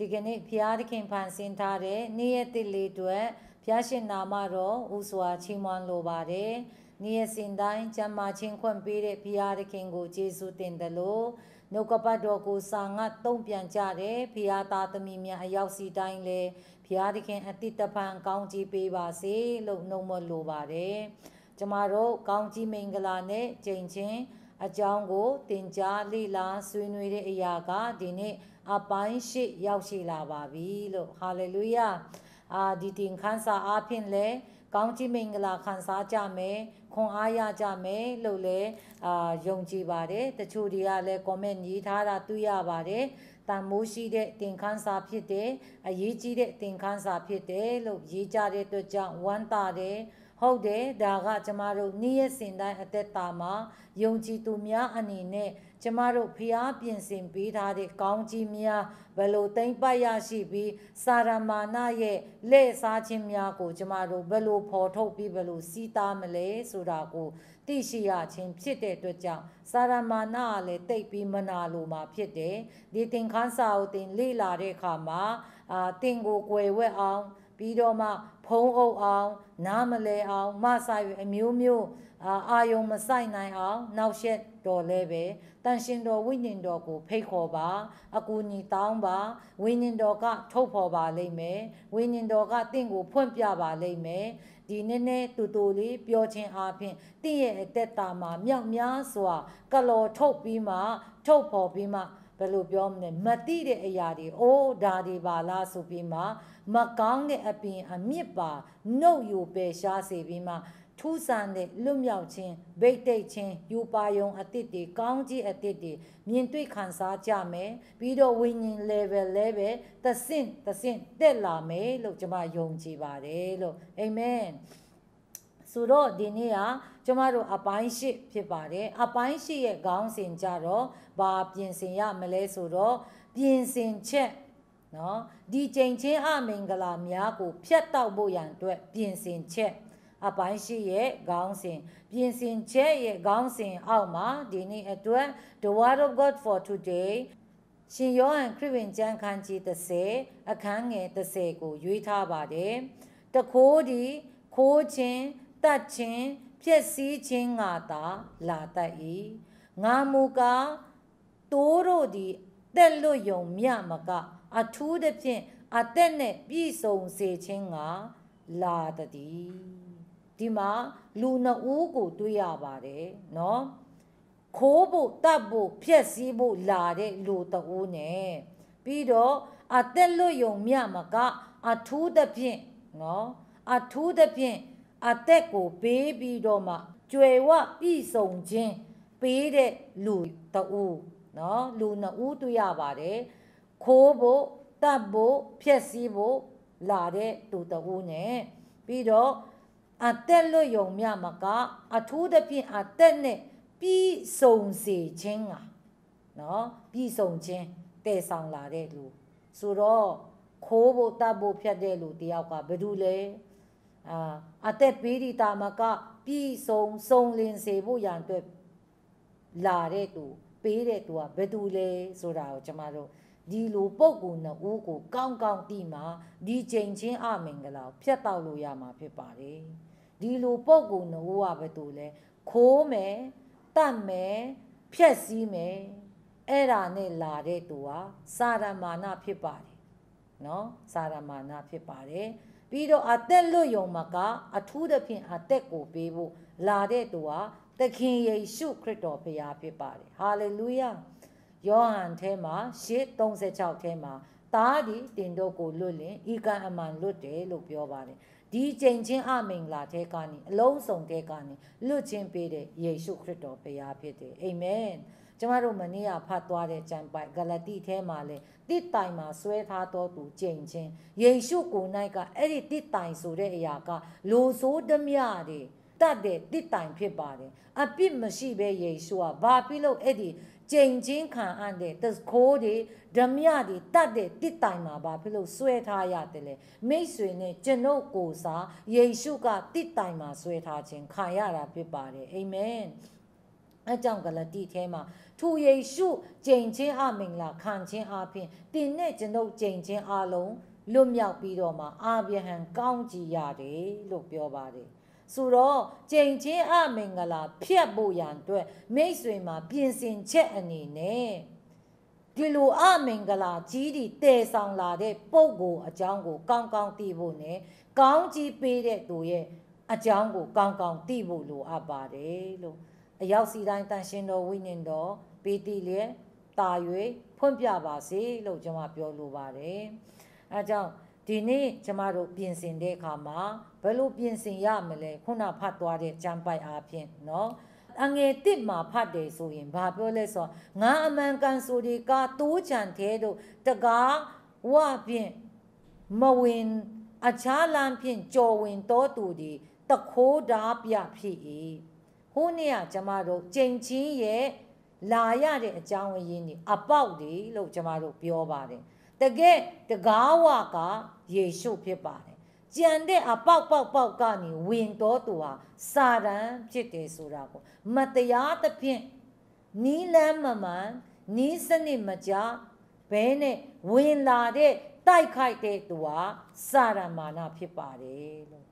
ဒီကနေ့ဖျားသခင်ဖန်ဆင်းထားတဲ့နေ့ရက်တစ်လေးအတွက်ဖျားရှင်နာမတော်ဦးစွာချီးမွမ်းလိုပါတယ်။နေ့ရက်စဉ်တိုင်းကျမ်းမာခြင်းခွင့်ပေးတဲ့ဖျားသခင်ကိုကျေးဇူးတင်တယ်လို့နှုတ်ကပတ်တော်ကိုစာငတ်တုံ့ပြန်ကြတယ်ဖျားသားသမီးများအရောက်စီတိုင်းလဲဖျားသခင်အတိတပံကောင်းကြီးပေးပါစေလို့နှုတ်မလိုပါတယ်။ကျမတို့ကောင်းကြီးမင်္ဂလာနဲ့ကြိမ်ချင်းအကြောင်းကိုတင်ကြားလေ့လာဆွေးနွေးတဲ့အရာကဒီနေ့အပိုင်းရှိရောက်ရှိလာပါပြီလို့ဟာလေလုယာအာဒီတင်ခန်းစာအဖြစ်လဲကောင်းချီးမင်္ဂလာခံစားကြမယ်ခွန်အားရကြမယ်လို့လည်းအာယုံကြည်ပါတယ်တချို့တွေကလည်း comment ရေးထားတာတွေ့ရပါတယ်တန်မိုးရှိတဲ့သင်ခန်းစာဖြစ်တယ်အရေးကြီးတဲ့သင်ခန်းစာဖြစ်တယ်လို့ရေးကြတဲ့အတွက်ကြောင့်ဝမ်းသာတယ်ဟုတ်တယ်ဒါကကျမတို့နေ့ရက်စဉ်တိုင်းအသက်တာမှာယုံကြည်သူများအနေနဲ့ကျမတို့ဖျားပြင်ဆင်ပေးထားတဲ့ကောင်းကြီးများဘလို့သိမ့်ပတ်ရရှိပြီးစာရမာဏရဲ့လက်စားခြင်းများကိုကျမတို့ဘလို့ဖော်ထုတ်ပြီးဘလို့စီးသားမလဲဆိုတာကိုသိရှိရခြင်းဖြစ်တဲ့အတွက်ကြောင့်စာရမာဏကလည်းတိတ်ပြီးမနာလိုမှာဖြစ်တယ်ဒီသင်ခန်းစာကိုသင်လေ့လာတဲ့အခါမှာအာသင်ကိုကြွယ်ဝဲအောင်ပြီးတော့မှ ဖုံးအုပ်အောင် နားမလဲအောင်မဆိုင်ရအမျိုးမျိုး အာယုံမဆိုင်နိုင်အောင် နောက်ရက်တော်လဲပဲတန်ရှင်တော်ဝိညာဉ်တော်ကိုဖိတ်ခေါ်ပါ အကူညီတောင်းပါဝိညာဉ်တော်ကထုတ်ဖော်ပါလိမ့်မယ်ဝိညာဉ်တော်ကတင့်ကိုဖွင့်ပြပါလိမ့်မယ်ဒီနည်းနည်းတူတူလေးပြောခြင်းအားဖြင့်တင့်ရဲ့အသက်တာမှာမြောက်များစွာ ကလော်ထုတ်ပြီးမှထုတ်ဖော်ပြီးမှဘယ်လိုပြောမလဲမတိတဲ့အရာတွေအိုးဒါတွေပါလားဆိုပြီးမှမကောင်းတဲ့အပင်အမြစ်ပါနှုတ်ယူပယ်ရှားစေပြီးမှထူးဆန်းတဲ့လွတ်မြောက်ခြင်းဗိတ်တိတ်ခြင်းယူပါယုံအတိတ်တွေကောင်းကြီးအတိတ်တွေမြင်တွေ့ခံစားကြမယ်ပြီးတော့ဝိညာဉ် level လဲပဲသစင့်သစင့်တက်လာမယ်လို့ကျွန်မယုံကြည်ပါတယ်လို့အာမင်ဆိုတော့ဒီနေ့ကကျမတို့အပိုင်းရှိဖြစ်ပါတယ်အပိုင်းရှိရဲ့ခေါင်းစဉ်ကြတော့ဘာပြင်ဆင်ရမလဲဆိုတော့ပြင်ဆင်ချက်နော်ဒီချိန်ချင်းအမင်္ဂလာများကိုဖျက်တောက်ဖို့ရန်အတွက် ပြင်ဆင်ချက်အပိုင်းရှိရဲ့ခေါင်းစဉ်ပြင်ဆင်ချက်ရဲ့ခေါင်းစဉ်အောက်မှာဒီနေ့အတွက် The Word of God for Today ရှင်ယောဟန်ခရစ်ဝင်ကျမ်းခန်းကြီး30အခန်းငယ်30ကိုရွေးထားပါတယ်။တခိုးဒီခိုးခြင်းတတ်ခြင်းဖြည့်ဆည်းခြင်းငါသာလာတတ်၏။ငါမူကားတိုးတို့သည်တက်လွတ်ယုံမြမကအထူးသဖြင့်အသက်နဲ့ပြည့်စုံစေခြင်းကလာတည်းဒီမှာလူနှစ်ဦးကိုတွေ့ရပါတယ်နော်ခိုးဖို့တတ်ဖို့ဖျက်ဆီးဖို့လာတဲ့လူတအိုးနဲ့ပြီးတော့အသက်လွတ်ယုံမြမကအထူးသဖြင့်နော်အထူးသဖြင့်အသက်ကိုပေးပြီးတော့မှကြွယ်ဝပြည်စုံခြင်းပေးတဲ့လူတအိုးနော်လူနှစ်ဦးတွေ့ရပါတယ်ခိုးဖို့တတ်ဖို့ဖြက်စီးဖို့လာတဲ့သူတကူနဲ့ပြီးတော့အသက်လွတ်ယုံမြမကအထူးသဖြင့်အသက်နဲ့ပြီးဆုံးစေခြင်းကနော်ပြီးဆုံးခြင်းတည်ဆောင်လာတဲ့လူဆိုတော့ခိုးဖို့တတ်ဖို့ဖြတ်တဲ့လူတယောက်ကဘယ်သူလဲအာအသက်ပေးဒီတာမကပြီးဆုံးဆုံးလင်စေဖို့ရန်အတွက်လာတဲ့သူပေးတဲ့သူကဘယ်သူလဲဆိုတာကိုကျမတို့ဒီလိုပုံကိုနှစ်ဦးကိုကောင်းကောင်းတိမှဒီချိန်ချင်းအမင်္ဂလာဖြတ်တောက်လို့ရမှာဖြစ်ပါတယ်ဒီလိုပုံကိုနှစ်ဦးကဘယ်သူလဲခိုးမယ်တတ်မယ်ဖြက်စီးမယ်အဲ့ဒါနဲ့လာတဲ့သူဟာစာရမာနဖြစ်ပါတယ်နော်စာရမာနဖြစ်ပါတယ်ပြီးတော့အသက်လွတ်ယုံမကအထူးသဖြင့်အသက်ကိုပေးဖို့လာတဲ့သူဟာသခင်ယေရှုခရစ်တော်ဖရာဖြစ်ပါတယ်ဟာလေလုယာယောဟန်ထဲမှာရှေ့36ထဲမှာသားဒီတင်တို့ကိုလွတ်လင်ဤကံအမှန်လွတ်တယ်လို့ပြောပါတယ်ဒီချိန်ချင်းအမင်္ဂလာထဲကနေအလုံးစုံထဲကနေလွတ်ချင်းပေးတဲ့ယေရှုခရစ်တော်ဘုရားဖြစ်တယ်အာမင်ကျမတို့မနေ့ကဖတ်သွားတဲ့ကျမ်းပိုက်ဂလတိထဲမှာလေတိတိုင်မှာဆွဲထားတော်သူကြိမ်ချင်းယေရှုကိုယ်၌ကအဲ့ဒီတိတိုင်ဆိုတဲ့အရာကလိုဆိုးတမျှတွေတတ်တဲ့တိတိုင်ဖြစ်ပါတယ်အပြစ်မရှိဘဲယေရှုကဘာဖြစ်လို့အဲ့ဒီကြိမ်ချင်းခံအပ်တဲ့တခိုးတွေဓမြတွေတတ်တဲ့တစ်တိုင်မှာဘာဖြစ်လို့ဆွဲထားရတယ်လဲမိတ်ဆွေနဲ့ကျွန်ုပ်ကိုစားယေရှုကတစ်တိုင်မှာဆွဲထားခြင်းခံရတာဖြစ်ပါတယ်အာမင်အကြောင်းကလတိထဲမှာထူယေရှုကြိမ်ချင်းအမင်္ဂလာခံခြင်းအပြင်တင်နဲ့ကျွန်ုပ်ကြိမ်ချင်းအလုံးလွတ်မြောက်ပြီးတော့မှ အာဗြဟံကောင်းကြည်ရတယ်လို့ပြောပါတယ်ဆိုတော့ကြိမ်ချင်းအမင်္ဂလာဖြတ်ဖို့ရန်အတွက်မိတ်ဆွေမှာ ပြင်ဆင်ချက်အနေနဲ့ဒီလိုအမင်္ဂလာကြီးတွေတည်ဆောင်လာတဲ့ပုံကိုအကြောင်းကို ကောင်းကောင်းသိဖို့ ਨੇ ကောင်းကြီးပေးတဲ့သူရဲ့အကြောင်းကို ကောင်းကောင်းသိဖို့လိုအပ်ပါတယ်လို့အရောက်စီတိုင်းတန်ရှင်တော်ဝိညာဉ်တော်ပေးတည်လျက်တာ၍ဖွင့်ပြပါစေလို့ကျွန်မပြောလိုပါတယ်အဲကြောင့်ဒီနေ့ကျမတို့ပြင်ဆင်တဲ့အခါမှာဘယ်လိုပြင်ဆင်ရမလဲခုနဖတ်သွားတဲ့ကျမ်းပိုက်အားဖြင့်เนาะအငယ်တစ်မှာဖတ်တယ်ဆိုရင်ဘာပြောလဲဆိုငါအမှန်ကန်ဆိုဒီကတိုးချံသေးတို့တကားဝဖြင့်မဝင်အခြားလမ်းဖြင့်ကြော်ဝင်တော်သူဒီတခိုးဓာပြဖြစ်၏ဟိုနေ့ကကျမတို့ကြိမ်ချင်းရဲ့လာရတဲ့အကြောင်းရင်းတွေအပေါက်တွေလို့ကျမတို့ပြောပါတယ်တကယ်တကားဝကယေရှုဖြစ်ပါတယ်ကြံတဲ့အပေါက်ပေါက်ပေါက်ကနေဝင်တော်သူဟာစာတန်ဖြစ်တယ်ဆိုတာကိုမတရားသဖြင့်နီးလမ်းမမှန်နီးစနစ်မကြဘဲနဲ့ဝင်လာတဲ့တိုက်ခိုက်တဲ့သူဟာစာရမာနဖြစ်ပါတယ်လို့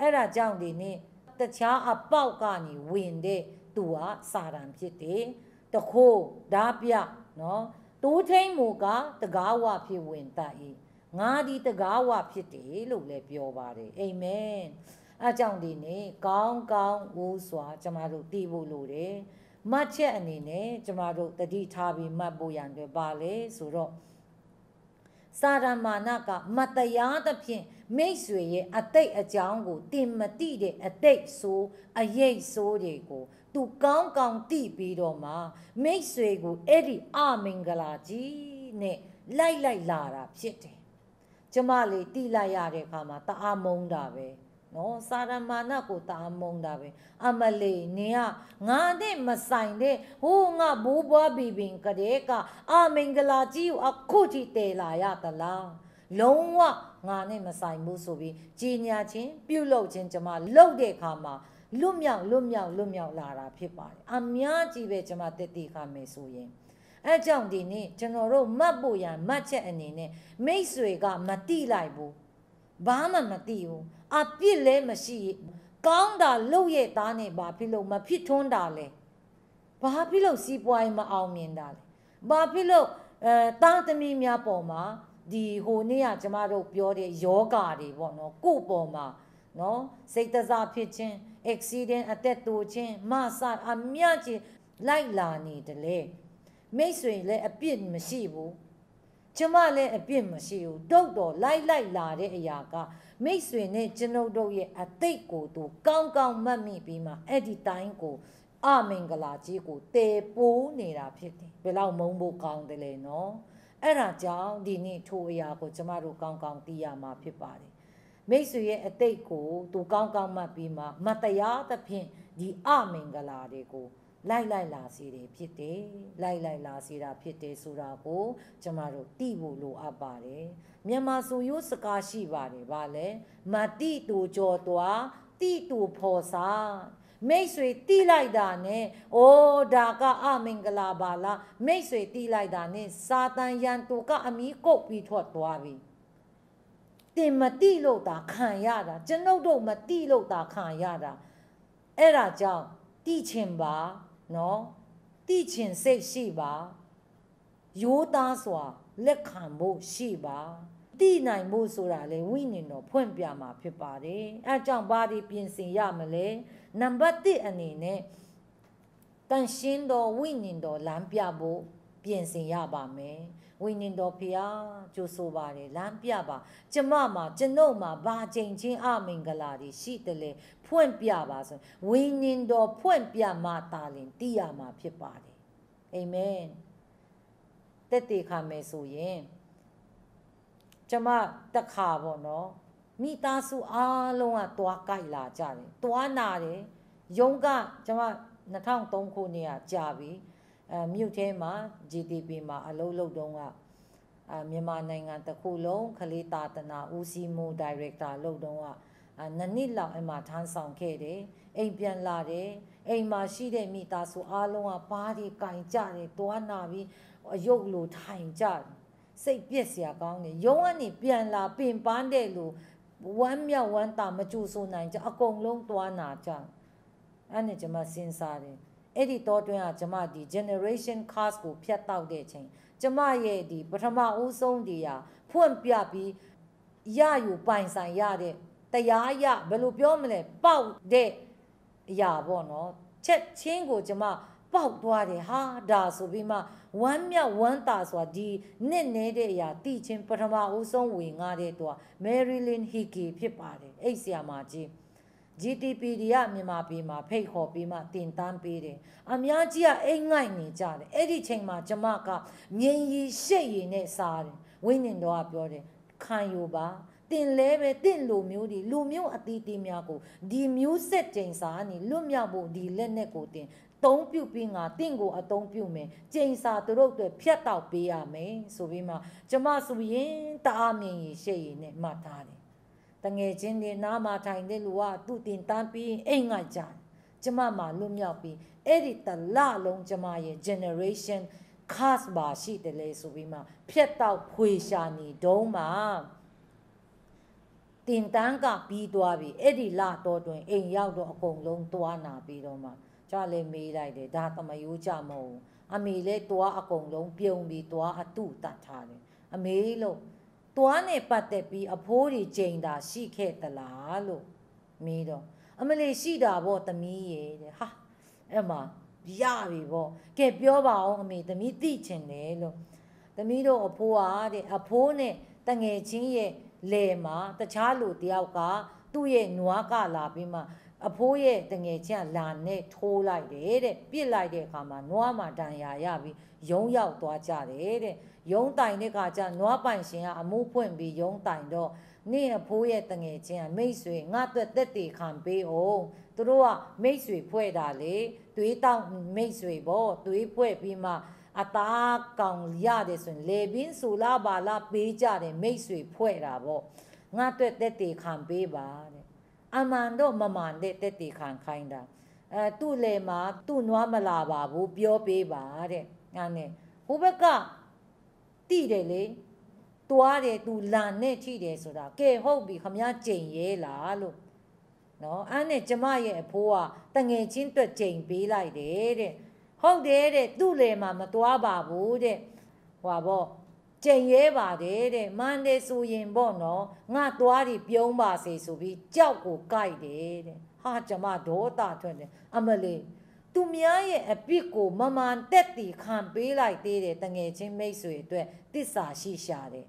အဲ့ဒါကြောင့်ဒီနေ့တခြားအပေါက်ကနေဝင်တဲ့သူဟာစာရန်ဖြစ်တယ်တခိုးဓာပြနော်တိုးထိန်မူကတကားဝဖြစ်ဝင်တတ်၏ငါဒီတကားဝဖြစ်တယ်လို့လည်းပြောပါတယ်အာမင်အကြောင်းဒီနေ့ကောင်းကောင်းဦးစွာ ကျမတို့တည်ဖို့လိုတယ်မှတ်ချက်အနေနဲ့ကျမတို့တတိထားပြီးမှတ်ဖို့ရံတွေပါလေဆိုတော့စာရမာနကမတရားသဖြင့်မိတ်ဆွေရဲ့အတိတ်အကြောင်းကိုတင်မတိတဲ့အတိတ်ဆို အရေးဆိုးတွေကိုသူကောင်းကောင်းသိပြီးတော့မှမိတ်ဆွေကိုအဲ့ဒီအမင်္ဂလာကြီးနဲ့လိုက်လိုက်လာတာဖြစ်တယ်ကျမလေးတိလိုက်ရတဲ့အခါမှာတအားမုန်းတာပဲနော်စာရမာနကိုတအားမုန်းတာပဲအမလေးနင်ကငါနဲ့မဆိုင်တဲ့ဟိုးငါဘိုးဘွားဘီဘင်ကတဲ့ကအမင်္ဂလာကြီးကိုအခုထိတည်လာရသလားလုံးဝငါနဲ့မဆိုင်ဘူးဆိုပြီးကြီးညာချင်းပြုတ်လုတ်ချင်းကျမလှုပ်တဲ့အခါမှာလွတ်မြောက်လွတ်မြောက်လွတ်မြောက်လာတာဖြစ်ပါတယ်အများကြီးပဲကျွန်မတည်တည်ခမယ်ဆိုရင်အဲကြောင့်ဒီနေ့ကျွန်တော်တို့မတ်ဖို့ရမတ်ချက်အနေနဲ့မိတ်ဆွေကမတိလိုက်ဘူးဘာမှမတိဘူးအပြစ်လည်းမရှိကောင်းတာလုပ်ရဲ့သားနဲ့ဘာဖြစ်လို့မဖြစ်ထွန်းတာလဲဘာဖြစ်လို့စီးပွားရေးမအောင်မြင်တာလဲဘာဖြစ်လို့အဲတာသမီများပေါ်မှာဒီဟိုနေ့ကကျမတို့ပြောတဲ့ယောဂါတွေပေါ့နော်ကို့ပေါ်မှာနော်စိတ်တစားဖြစ်ခြင်း accident အသက်တိုခြင်းမဆအမြကြီးလိုက်လာနေတယ်လေမိတ်ဆွေလည်းအပြစ်မရှိဘူးကျမလည်းအပြစ်မရှိဘူးတော့တော့လိုက်လိုက်လာတဲ့အရာကမိတ်ဆွေနဲ့ကျွန်ုပ်တို့ရဲ့အသိကိုသူကောင်းကောင်းမှတ်မိပြီးမှအဲ့ဒီတိုင်းကိုအမင်္ဂလာကြီးကိုတေပိုးနေတာဖြစ်တယ်ဘယ်လောက်မုန်းဖို့ကောင်းတယ်လဲနော်အဲ့ဒါကြောင့်ဒီနေ့ထိုအရာကိုကျမတို့ကောင်းကောင်းသိရမှာဖြစ်ပါတယ်မိတ်ဆွေရဲ့အတိတ်ကိုသူကောင်းကောင်းမှတ်ပြီးမှမတရားသဖြင့်ဒီအမင်္ဂလာတွေကို လိုက်လိုက်လာစီတယ်ဖြစ်တယ်လိုက်လိုက်လာစီတာဖြစ်တယ်ဆိုတာကိုကျမတို့သိဖို့လိုအပ်ပါတယ်မြန်မာဆိုရိုးစကားရှိပါတယ်ဗာလဲမတိတူကြော်သွာတိတူဖော်စာမိတ်ဆွေတီးလိုက်တာနဲ့အိုးဒါကအမင်္ဂလာပါလားမိတ်ဆွေတီးလိုက်တာနဲ့စာတန်ရန်တူကအမီးကုတ်ပြီးထွက်သွားပြီတင်မတိလို့သာခံရတာကျွန်ုပ်တို့မတိလို့သာခံရတာအဲ့ဒါကြောင့်တိချင်ပါနော်တိချင်စိတ်ရှိပါရိုးသားစွာလက်ခံဖို့ရှိပါတိနိုင်ဖို့ဆိုတာလေဝိညာဉ်တော်ဖွင့်ပြမှာဖြစ်ပါတယ်အဲကြောင့်ဘာဒီပြင်ဆင်ရမလဲနံပါတ်1အနေနဲ့တန်ရှင်းတော်ဝိညာဉ်တော်လမ်းပြဖို့ပြင်ဆင်ရပါမယ်ဝိညာဉ်တော်ဖျားကြိုဆိုပါတယ်လမ်းပြပါကျမမှာကျွန်ုပ်မှာဘာချိန်ချင်းအမင်္ဂလာတွေရှိတယ်လေဖွင့်ပြပါဆိုဝိညာဉ်တော်ဖွင့်ပြမှသာလင်သိရမှာဖြစ်ပါတယ်အာမင်တက်တေခါမယ်ဆိုရင်ကျမတခါပေါ့နော်မိသားစုအားလုံးကတွားကြိုက်လာကြတယ်တွားနာတယ်ယုံကကျမ2003ခုနှစ်ကကြာပြီအဲမြို့ထဲမှာ GDP မှာ အလုပ်လုပ်တုန်းကအဲမြန်မာနိုင်ငံတစ်ခုလုံးခလေးတာတနာဦးစီးမှုဒါရိုက်တာလုပ်တုန်းကအဲနှစ်နှစ်လောက်အမှထမ်းဆောင်ခဲ့တယ်အိမ်ပြန်လာတယ်အိမ်မှာရှိတဲ့မိသားစုအားလုံးကဘာတွေကင်ကြတယ်တွားနာပြီးအယုတ်လိုထိုင်ကြစိတ်ပြက်စရာကောင်းတယ်ရုံးကနေပြန်လာပင်ပန်းတဲ့လူဝမ်းမြောက်ဝမ်းသာမကြိုဆိုနိုင်ကြအကုန်လုံးတွားနာကြအဲ့နဲ့ကျွန်မစဉ်းစားတယ်အဲ့ဒီတော့တွင်းကကျမဒီ generation cast ကိုဖျက်တောက်တဲ့ချိန်ကျမရဲ့ဒီပထမဦးဆုံးဒီဟာဖွင့်ပြပြီးရယူပိုင်ဆိုင်ရတဲ့တရားရဘယ်လိုပြောမလဲပေါက်တဲ့အရာပေါ့နော်ချက်ချင်းကိုကျမပေါက်သွားတယ်ဟာဒါဆိုပြီးမှဝမ်းမြဝမ်းသာဆိုတာဒီနှစ်နေတဲ့အရာတိချင်းပထမဦးဆုံးဝင်ငါတဲ့သူက Marilyn Hickey ဖြစ်ပါတယ်အဲ့ဆရာမကြီး GDPDR မြန်မာပြည်မှာဖိတ်ခေါ်ပြီးမှတင်တန်းပေးတယ်အများကြီးကအိတ်ငိုက်နေကြတယ်အဲ့ဒီချိန်မှာကျမကမြင်ရီရှက်ရည်နဲ့စားတယ်ဝိညာဉ်တော်ကပြောတယ်ခံယူပါတင်လဲပဲတင့်လူမျိုးတွေလူမျိုးအသီးသီးများကိုဒီမျိုးဆက်ချိန်စာကနေလွတ်မြောက်ဖို့ဒီလက်နဲ့ကိုတင်သုံးပြုတ်ပြီးငါတင့်ကိုအသုံးပြုမယ်ချိန်စာသူတို့တွေဖြတ်တောက်ပေးရမယ်ဆိုပြီးမှကျမဆိုရင်တအားမြင်ရရှေ့ရည်နဲ့မှတ်ထားတယ်တငယ်ချင်းတွေနားမှာထိုင်တဲ့လူကသူ့တင်တန်းပြီးအိမ်ငါကြကျမမှာလွတ်မြောက်ပြီးအဲ့ဒီတလလုံးကျမရဲ့ generation cast ပါရှိတယ်လေဆိုပြီးမှဖြက်တော့ဖွေရှာနေတုံးမှာတင်တန်းကပြီးသွားပြီအဲ့ဒီလာတော့တွင်အိမ်ရောက်တော့အကုန်လုံးသွားနာပြီးတော့မှကြွလေမေးလိုက်တယ်ဒါသမယိုးကြမဟုတ်အမေလည်းသွားအကုန်လုံးပြုံပြီးသွားအတုတတ်ထားတယ်အမေလို့သွားနဲ့ပတ်သက်ပြီးအဖိုးတွေကြိမ်တာရှိခဲ့သလားလို့မေးတော့အမလေးရှိတာဗောသမီးရေတဲ့ဟာအဲ့မှာရပြီဗောကဲပြောပါအောင်အမေသမီးသိချင်တယ်လို့သမီးတို့အဖိုးအားတဲ့အဖိုးနဲ့တငယ်ချင်းရဲ့လေမှာတခြားလူတယောက်ကသူ့ရဲ့နွားကလာပြီးမှအဖိုးရဲ့တငယ်ချင်းလာနဲ့ထိုးလိုက်တယ်တဲ့ပြစ်လိုက်တဲ့အခါမှာနွားမှာတန်ရာရပြီးရုံးရောက်သွားကြတယ်တဲ့ရုံးတိုင်တဲ့အခါကျနွားပိုင်ရှင်ကအမှုဖွင့်ပြီးရုံးတိုင်တော့နင့်အဖိုးရဲ့တငယ်ချင်းကမိတ်ဆွေငါအတွက်တက်တည်ခံပေးအောင်သူတို့ကမိတ်ဆွေဖွဲ့တာလေသွေးတောက်မိတ်ဆွေပေါ့သွေးဖွဲ့ပြီးမှအသားကောင်ရတယ်ဆိုရင်လေပင်ဆိုလာပါလာပေးကြတယ်မိတ်ဆွေဖွဲ့တာပေါ့ငါအတွက်တက်တည်ခံပေးပါတဲ့အမှန်တော့မမှန်တဲ့တက်တီခံခိုင်းတာအဲသူ့လေမှာသူ့နွားမလာပါဘူးပြောပေးပါတဲ့ငါနဲ့ဟိုဘက်ကတိတယ်လေတွားတယ်သူလာနဲ့ထိတယ်ဆိုတာကဲဟုတ်ပြီခမည်းကြိမ်ရဲလားလို့နော်အဲ့နဲ့ကျမရဲ့အဖိုးကတငယ်ချင်းတွေ့ကြိမ်ပေးလိုက်တယ်တဲ့ဟုတ်တယ်တဲ့သူ့လေမှာမတွားပါဘူးတဲ့ဟွာပေါ့ကြင်ရဲပါတယ်တဲ့မန်တယ်ဆိုရင်ပေါ့နော်ငါသွားတွေပြုံးပါစေဆိုပြီးကြောက်ကိုကြိုက်တယ်တဲ့ဟာကျမဒေါသထွက်တယ်အမလေးသူများရဲ့အပြစ်ကိုမမှန်တက်တီခံပေးလိုက်သေးတယ်တငယ်ချင်းမိတ်ဆွေအတွက်တစ္ဆာရှိရှာတယ်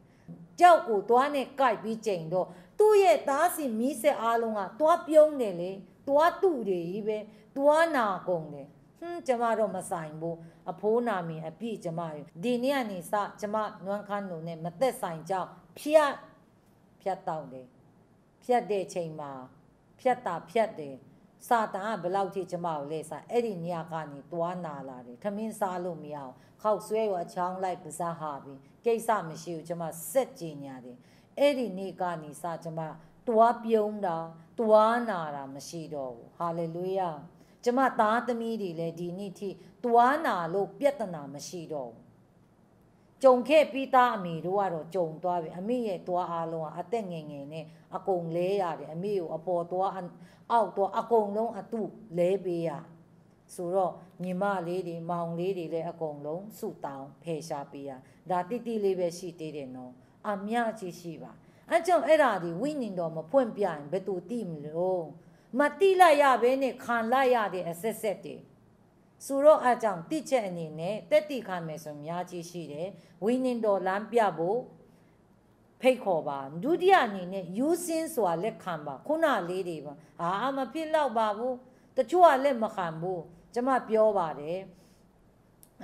ကြောက်ကိုသွားနဲ့ကြိုက်ပြီးကြိမ်တော့သူ့ရဲ့သားစီမီးဆက်အားလုံးကသွားပြုံးတယ်လေသွားတူတွေကြီးပဲသွားနာကုန်တယ်ွန်းကျမတော့မဆိုင်ဘူးအဖိုးနာမင်အပြည့်ကျမရဒီနေ့ကနေစကျမနွမ်းခန်းလုံးနဲ့မသက်ဆိုင်ကြောင်းဖြတ်ဖြတ်တောင်းတယ်ဖြတ်တဲ့ချိန်မှာ ဖြတ်တာဖြတ်တယ်စာတန်ကဘလောက်ထိကျမကိုလဲစာအဲ့ဒီညကနေတွားနာလာတယ်ခမင်းစားလို့မရအောင်ခောက်ဆွဲရောအချောင်းလိုက်ပါစားဟာပြီးကိစ္စမရှိဘူးကျမစက်ကြင်ညာတယ်အဲ့ဒီနေ့ကနေစကျမတွားပြုံးတာတွားနာတာမရှိတော့ဘူးဟာလေလုယားကျမသားသမီးတွေလည်းဒီနေ့ထိသွားနာလို့ပြဿနာမရှိတော့ဘူးကြုံခဲ့ပြီးသားအမေတို့ကတော့ကြုံသွားပြီအမေရဲ့သွားအားလုံးကအသက်ငယ်ငယ်နဲ့အကုန်လဲရတယ်အမေကိုအပေါ်သွားအောက်သွားအကုန်လုံးအတုလဲပေးရဆိုတော့ညီမလေးတွေမောင်လေးတွေလည်းအကုန်လုံးစုတောင်းဖယ်ရှားပေးရဒါတိတိလေးပဲရှိသေးတယ်နော်အမြကြီးရှိပါအဲကြောင့်အဲ့ဒါဒီဝိညာဉ်တော်မဖွင့်ပြရင်ဘယ်သူသိမလို့မတိလိုက်ရဘဲနဲ့ခံလိုက်ရတဲ့အဆက်ဆက်တွေဆိုတော့အကြောင်းတိချက်အနေနဲ့တက်တိခံမယ်ဆိုများကြီးရှိတယ်ဝိနင်းတော်လမ်းပြဖို့ဖိတ်ခေါ်ပါဒုတိယအနေနဲ့ using ဆိုတာလက်ခံပါ ခုနလေးတွေပါအာမဖြစ်တော့ပါဘူးတချို့ကလက်မခံဘူးကျမပြောပါတယ်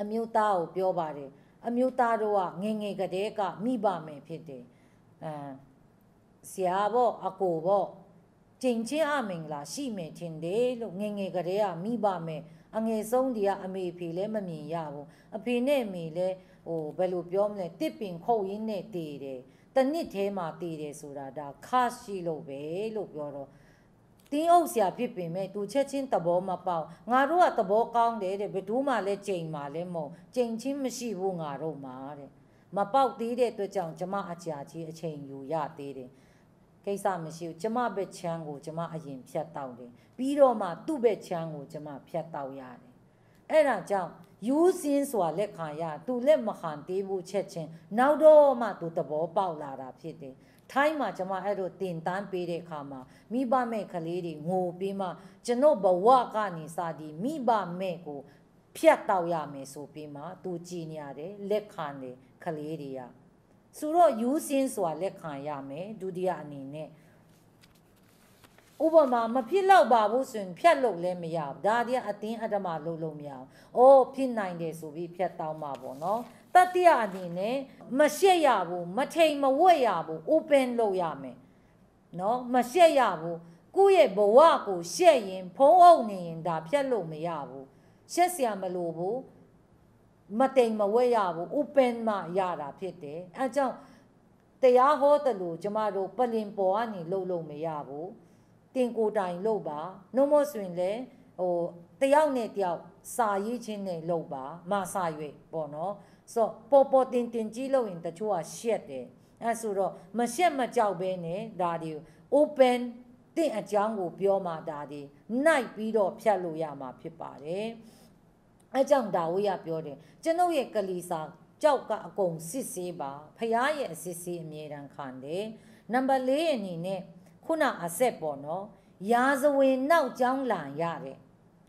အမျိုးသားကိုပြောပါတယ်အမျိုးသားတို့ကငငယ်ကတည်းကမိပါမယ်ဖြစ်တယ်အဲဆရာပေါ့အကိုပေါ့တင်ချင်းအမင်္ဂလာရှိမယ်ထင်တယ်လို့ငငယ်ကလေးကမိပါမယ်အငယ်ဆုံးဒီကအမေဖေလည်းမမြင်ရဘူးအဖေနဲ့အမေလည်းဟိုဘယ်လိုပြောမလဲတစ်ပင်ခုတ်ရင်းနဲ့တည်တယ်တနစ်ထဲမှာတည်တယ်ဆိုတာဒါခရှိလို့ပဲလို့ပြောတော့တင်းအုပ်ဆရာဖြစ်ပင်မဲ့သူချက်ချင်းသဘောမပေါက်ငါတို့ကသဘောကောင်းတယ်တဲ့ဘယ်သူမှလည်းကြိမ်မှလည်းမဟုတ်ကြိမ်ချင်းမရှိဘူးငါတို့မှာတဲ့မပေါက်သေးတဲ့အတွက်ကြောင့်ကျမအကြာကြီးအချိန်ယူရသေးတယ်ကိစ္စမရှိဘူးကျမဘက်ချမ်းကိုကျမအရင် ဖြတ်တောက်တယ်ပြီးတော့မှသူ့ဘက်ချမ်းကိုကျမဖြတ်တောက်ရတယ်အဲ့ဒါကြောင့်ယူစင်းစွာလက်ခံရသူလက်မခံသေးဘူးချက်ချင်းနောက်တော့မှသူသဘောပေါက်လာတာဖြစ်တယ်ထိုင်းမှာကျမအဲ့လိုတင်တန်းပေးတဲ့အခါမှာမိဘမဲ့ကလေးတွေငိုပြီးမှ ကျွန်တော်ဘဝကနေစသည်မိဘမဲ့ကို ဖြတ်တောက်ရမယ်ဆိုပြီးမှသူကြည်နေရတယ်လက်ခံတယ်ကလေးတွေကဆိုတော့ယူးစင်းဆိုတာလက်ခံရမယ်ဒုတိယအနေနဲ့ဥပမာမဖြစ်တော့ပါဘူးဆိုရင်ဖြတ်လို့လည်းမရဘူးဒါတည်းအတင်းအဓမ္မလုပ်လို့မရဘူး။အိုးဖြစ်နိုင်တယ်ဆိုပြီးဖြတ်တောင်းမှာပေါ့နော်။တတိယအနေနဲ့မရှက်ရဘူးမထိန်မဝက်ရဘူး open လုပ်ရမယ်။နော်မရှက်ရဘူးကိုယ့်ရဲ့ဘဝကို ရှက်ရင် ဖုံးအုပ်နေရင်ဒါဖြတ်လို့မရဘူး။ရှက်စရာမလိုဘူး။မတိမ်မဝဲရဘူး open မှရတာဖြစ်တယ်အဲကြောင့်တရားဟောတယ်လို့ကျမတို့ပလင်ပေါ်ကနေလှုပ်လို့မရဘူးတင်ကိုတိုင်လှုပ်ပါနှုံးမဆိုရင်လည်းဟိုတယောက်နဲ့တယောက်စာရေးချင်းနဲ့လှုပ်ပါမစာရွက်ပေါ့နော်ဆိုပေါ်ပေါ်တင်တင်ကြီးလှုပ်ရင်တချို့ကရှက်တယ်အဲဆိုတော့မရှက်မကြောက်ဘဲနဲ့ဒါဒီ open တင့်အကြောင်းကိုပြောမှဒါဒီနိုင်ပြီးတော့ဖြတ်လို့ရမှာဖြစ်ပါတယ်အဲကြောင့်ဒါဝိယပြောတယ်ကျွန်ုပ်ရဲ့ကလီစာကြောက်ကအကုန်စစ်ဆေးပါဖရားရဲ့အစစ်ဆေးအမြဲတမ်းခံတယ်နံပါတ်၄အနေနဲ့ခုနအဆက်ပေါ့နော်ရာဇဝင်နောက်ကျောင်းလန်ရတယ်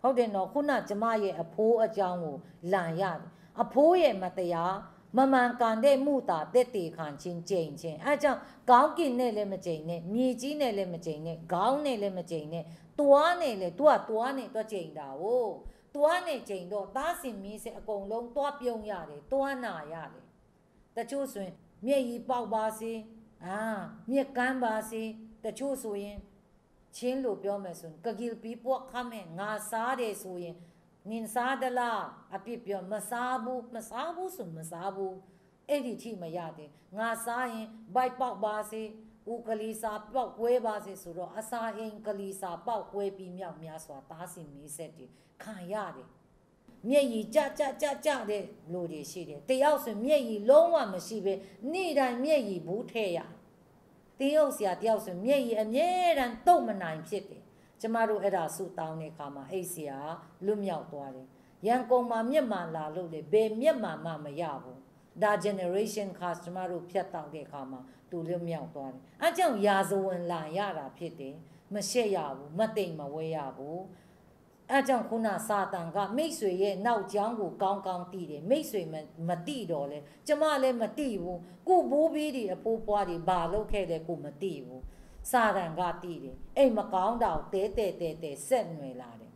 ဟုတ်တယ်နော်ခုနကျမရဲ့အဖိုးအကြောင်းကိုလန်ရတယ်အဖိုးရဲ့မတရားမမှန်ကန်တဲ့မှုတာတက်တေခံချင်းကြိမ်ချင်းအဲကြောင့်ကောင်းကင်နဲ့လည်းမကြိမ်နဲ့မြေကြီးနဲ့လည်းမကြိမ်နဲ့ခေါင်းနဲ့လည်းမကြိမ်နဲ့တွားနဲ့လည်းသူကတွားနဲ့တွားကြိမ်တာ哦သွားနေချိန်တော့သားစင်မင်းစင်အကုန်လုံးသွားပြုံးရတယ်သွားနာရတယ်တချို့ဆိုရင်မျက်ရည်ပေါက်ပါစေအာမျက်ကန်းပါစေတချို့ဆိုရင်ချင်းလို့ပြောမယ်ဆိုရင်ကကီလ်ပီပွားခမဲငါစားတယ်ဆိုရင်နင်စားဒလားအပြစ်ပြောမစားဘူးမစားဘူးဆိုမစားဘူးအဲ့ဒီထိမရတဲ့ငါစားရင်ဘိုက်ပေါက်ပါစေဦးကလေးစာပေါက်ကွဲပါစေဆိုတော့အစာအိမ်ကလေးစာပေါက်ကွဲပြီးမြောက်များစွာသားစင်မေးဆက်တွေခံရတယ်မျက်ရည်ကြကြကြကြတဲ့လူတွေရှိတယ်တယောက်ဆိုမျက်ရည်လုံးဝမရှိပဲနေ့တိုင်းမျက်ရည်ဘူးထဲ့ရတင်းရုပ်ဆရာတယောက်ဆိုမျက်ရည်အမြဲတမ်းတုတ်မနိုင်ဖြစ်တယ်ကျမတို့အဲ့ဒါဆူတောင်းတဲ့အခါမှာအိတ်ဆရာလွတ်မြောက်သွားတယ်ရန်ကုန်မှာမျက်မှန်လာလို့လေဘယ်မျက်မှန်မှမရဘူးဒါ generation customer တို့ဖြတ်တောက်တဲ့အခါမှာသူလွတ်မြောက်သွားတယ်အဲကြောင့်ရာဇဝင်လာရတာဖြစ်တယ်မရှက်ရဘူးမသိမ်မဝဲရဘူးအဲကြောင့်ခုနစာတန်ကမိတ်ဆွေရဲ့နောက်ကျောင်းကိုကောင်းကောင်းသိတယ်မိတ်ဆွေမမသိတော့လဲကျမလည်းမသိဘူးကို့ဘိုးဘေးတွေအဖိုးပွားတွေဘာလုပ်ခဲ့လဲကိုမသိဘူးစာတန်ကသိတယ်အိမ်မကောင်းတာကိုတဲတဲတဲတဲဆက်နွယ်လာတယ်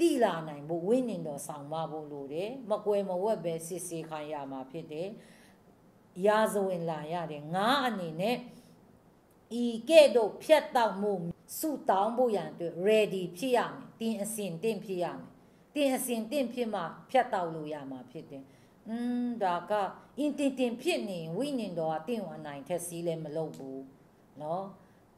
တိလာနိုင်ဖို့ဝိညာဉ်တော်ဆောင်ပါဖို့လိုတယ်မကွယ်မဝက်ပဲစစ်ဆေးခံရမှာဖြစ်တယ်ရာဇဝင်လာရတယ်ငါအနေနဲ့ဤကဲ့သို့ဖြတ်တောက်မှုစုတောင်းဖို့ရန်အတွက် ready ဖြစ်ရမယ်တင်းအစင်တင့်ဖြစ်ရမယ်တင်းအစင်တင့်ဖြစ်မှဖြတ်တောက်လို့ရမှာဖြစ်တယ်อืมဒါကအင်တင်တင်ဖြစ်နေဝိညာဉ်တော်ကတင့်ဝနိုင်ထက်စီးလဲမလုပ်ဘူးเนาะ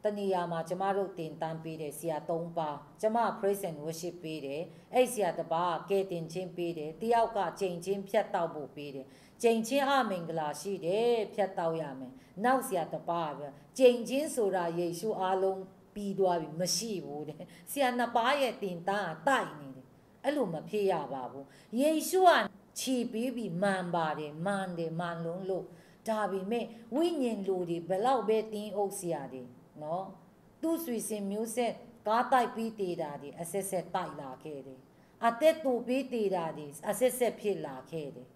တနေရာမှာကျမတို့တင်တန်းပေးတယ်ဆရာ၃ပါးကျမ praise and worship ပေးတယ်အဲ့ဆရာတစ်ပါးကဲတင်ချင်းပေးတယ်တယောက်ကချိန်ချင်းဖြတ်တောက်ဖို့ပေးတယ်ချိန်ချင်းအမင်္ဂလာရှိတယ်ဖြတ်တောက်ရမယ်နောက်ဆရာတစ်ပါးပဲချိန်ချင်းဆိုတာယေရှုအားလုံးပြီးသွားပြီမရှိဘူးတဲ့ဆရာနှစ်ပါးရဲ့တင်တန်းကတိုက်နေတယ်အဲ့လိုမဖြစ်ရပါဘူးယေရှုကခြေပြီးပြီးမှန်ပါတယ်မှန်တယ်မှန်လုံးလို့ဒါပေမဲ့ဝိညာဉ်လူတွေဘလောက်ပဲတင်းအုပ်ဆရာတွေနော်သူ့ဆွေစင်မျိုးဆက်ကားတိုက်ပြီးတည်တာဒီအဆက်ဆက်တိုက်လာခဲ့တယ်အသက်တူပြီးတည်တာဒီအဆက်ဆက်ဖြစ်လာခဲ့တယ်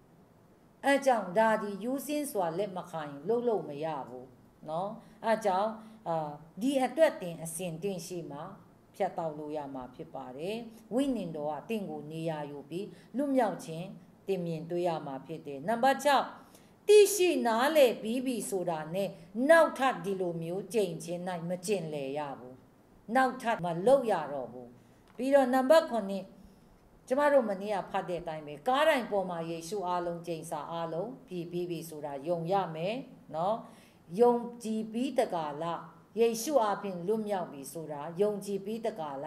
အဲကြောင့်ဒါဒီယူစင်းစွာလက်မခံလှုပ်လို့မရဘူးနော်အဲကြောင့်အာဒီအတွက်တင်အစင်တင်ရှိမှာဖြတ်တောက်လို့ရမှာဖြစ်ပါတယ်ဝိညာဉ်တော်ကတင့်ကိုနေရာယူပြီးလွတ်မြောက်ခြင်းတင်မြင်တွေ့ရမှာဖြစ်တယ်နံပါတ်6တိရှိနားလေပြီးပြီဆိုတာနဲ့နောက်ထပ်ဒီလိုမျိုးကြိမ်ချင်းနိုင်မကျင်လေရဘူးနောက်ထပ်မလောက်ရတော့ဘူးပြီးတော့နံပါတ်9ကျမတို့မနေ့ကဖတ်တဲ့အတိုင်းပဲကားတိုင်းပေါ်မှာယေရှုအားလုံးကြိမ်စာအားလုံးပြီးပြီးပြီဆိုတာယုံရမယ်နော်ယုံကြည်ပြီးတကာလယေရှုအပြင်လွတ်မြောက်ပြီဆိုတာယုံကြည်ပြီးတကာလ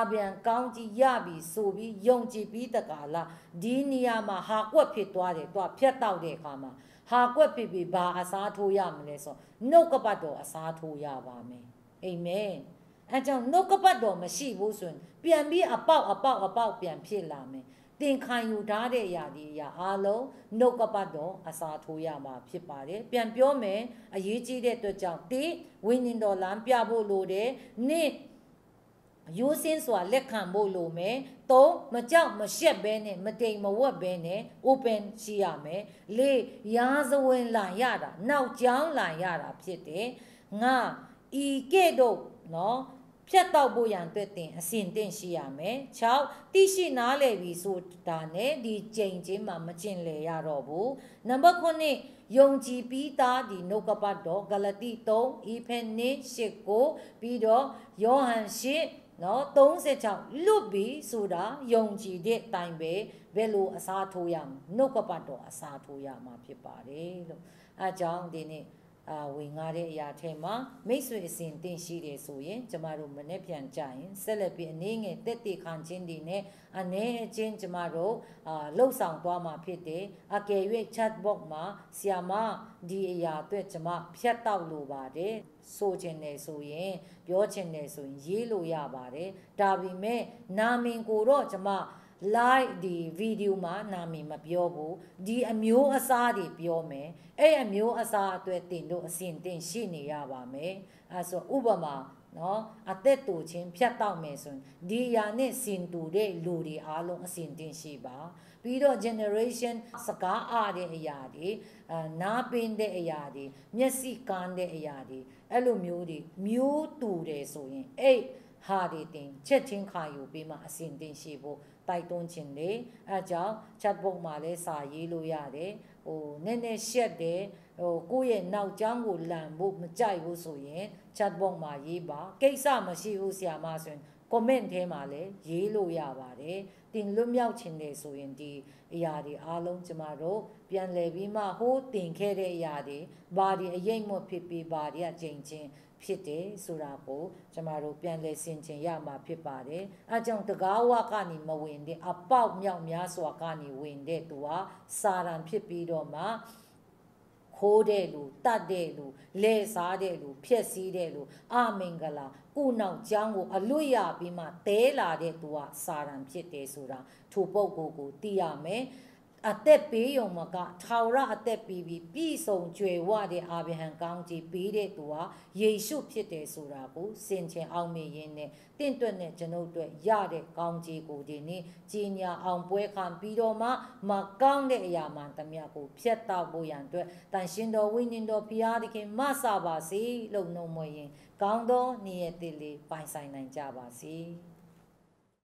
အပြန်ကောင်းကြီးရပြီဆိုပြီးယုံကြည်ပြီးတကာလဒီနေရာမှာဟာကွက်ဖြစ်သွားတယ်သူကဖြတ်တောက်တဲ့အခါမှာဘာကွက်ပြပြဘာအစားထိုးရမလဲဆိုနှုတ်ကပတ်တော်အစားထိုးရပါမယ်အာမင်အဲကြောင့်နှုတ်ကပတ်တော်မရှိဘူးဆိုရင်ပြန်ပြီးအပေါက်အပေါက်အပေါက်ပြန်ဖြစ်လာမယ်သင်ခံယူထားတဲ့အရာဒီအရာအလုံးနှုတ်ကပတ်တော်အစာထိုးရမှာဖြစ်ပါတယ်ပြန်ပြောမယ်အရေးကြီးတဲ့အတွက်ကြောင့်တိဝိညာဉ်တော်လမ်းပြဖို့လိုတယ်နေ့ရိုးစင်းစွာလက်ခံဖို့လိုမယ်၃မကြောက်မရှက်ဘဲနဲ့မတိမ်မဝက်ဘဲနဲ့ open ရှိရမယ်၄ရာဇဝင်လာရတာနောက်ကျောင်းလာရတာဖြစ်တယ်၅ဤကဲ့သို့နော်ဖြတ်တော့ဖို့ရန်အတွက်တင်အစဉ်တင်ရှိရမယ်6တိရှိနားလည်ပြီဆိုတာနဲ့ဒီကြိမ်ချင်းမှာမကျင်လည်ရတော့ဘူးနံပါတ်9ယုံကြည်ပြီးသားဒီနှုတ်ကပတ်တော်ဂလတိ3ဤဖဲနင်း၈ကိုပြီးတော့ယောဟန်၈နော်36လွတ်ပြီဆိုတာယုံကြည်တဲ့အတိုင်းပဲဘယ်လိုအစားထိုးရမလဲနှုတ်ကပတ်တော်အစားထိုးရမှာဖြစ်ပါတယ်လို့အဲကြောင့်ဒီနေ့အာဝင်ငါတဲ့အရာထဲမှာမိတ်ဆွေအစဉ်တင်ရှိတယ်ဆိုရင် ကျမတို့မနေ့ပြန်ကြရင်ဆက်လက်ပြီးအနေငယ်တက်တည်ခံခြင်းတွေနဲ့အနေအချင်းကျမတို့အာလှုပ်ဆောင်သွားမှာဖြစ်တယ်အကယ်၍ chatbot မှာဆီယာမဒီအရာအတွက်ကျမဖြတ်တောက်လိုပါတယ်ဆိုခြင်းနဲ့ဆိုရင် ပြောခြင်းနဲ့ဆိုရင် ရေးလို့ရပါတယ်ဒါပေမဲ့နာမင်ကိုတော့ကျမ live ဒီ video မှာနာမည်မပြောဘူးဒီအမျိုးအစားတွေပြောမယ်အဲ့အမျိုးအစားအတွက်တင်တို့အစဉ်တင်ရှိနေရပါမယ်အဲ့ဆိုဥပမာနော်အသက်တူချင်းဖြတ်တော့မယ်ဆိုရင်ဒီယာနဲ့စင်တူတဲ့လူတွေအားလုံးအစဉ်တင်ရှိပါပြီးတော့ generation စကားအားတဲ့အရာတွေအနာပင်တဲ့အရာတွေမျက်စိကန်းတဲ့အရာတွေအဲ့လိုမျိုးတွေမျိုးတူတယ်ဆိုရင်အဲ့ဟာတွေတင်ချက်ချင်းခါယူပြီးမှအစဉ်တင်ရှိဖို့တိုက်တွန်းခြင်းလေအဲကြောင့် chatbot မှာလည်းစာရေးလို့ရတယ်ဟိုနည်းနည်းရှက်တယ်ဟိုကိုယ့်ရဲ့နောက်ကျောင်းကိုလန်ဖို့မကြိုက်ဘူးဆိုရင် chatbot မှာရေးပါကိစ္စမရှိဘူးဆရာမဆိုရင် comment ထဲမှာလည်းရေးလို့ရပါတယ်တင်လွတ်မြောက်ခြင်းတယ်ဆိုရင်ဒီအရာတွေအားလုံးကျမတို့ပြန်လည်ပြီးမှဟိုးတင်ခဲ့တဲ့အရာတွေဘာတွေအရေးမဖြစ်ပြီးဘာတွေကချိန်ချင်းဖြစ်တယ်ဆိုတာကိုကျမတို့ပြန်လည်ဆင်ခြင်ရမှာဖြစ်ပါတယ်အဲကြောင့်တကားဝကနေမဝင်တဲ့အပေါက်မြောက်များစွာကနေဝင်တဲ့သူဟာစာရန်ဖြစ်ပြီးတော့မှခိုးတဲ့လူတတ်တဲ့လူလဲစားတဲ့လူဖျက်ဆီးတဲ့လူအမင်္ဂလာကုနောက်ကျောင်းကို အလွတ်ရပြီးမှတဲလာတဲ့သူကစာရန်ဖြစ်တယ်ဆိုတာထိုပုဂ္ဂိုလ်ကိုသိရမယ်အသက်ပေးယုံမကထာဝရအသက်ပေးပြီးပြည့်စုံကြွယ်ဝတဲ့အာဗြဟံကောင်းကြီးပေးတဲ့သူဟာယေရှုဖြစ်တယ်ဆိုတာကိုစင်ချင်အောင်မြင်ရင်းနဲ့တင့်တွက်နဲ့ကျွန်ုပ်တို့ရတဲ့ကောင်းကြီးကိုဒီနေ့ကြီးညာအောင်ပွဲခံပြီးတော့မှမကောင်းတဲ့အရာမှတမယကိုဖျက်တော့ဖို့ရန်အတွက်တန်ရှင်တော်ဝိညာဉ်တော်ဘုရားသခင်မဆပါစေလို့နှုတ်မွေရင်ကောင်းသောနေ့ရက်တည်းလေးပိုင်ဆိုင်နိုင်ကြပါစေ။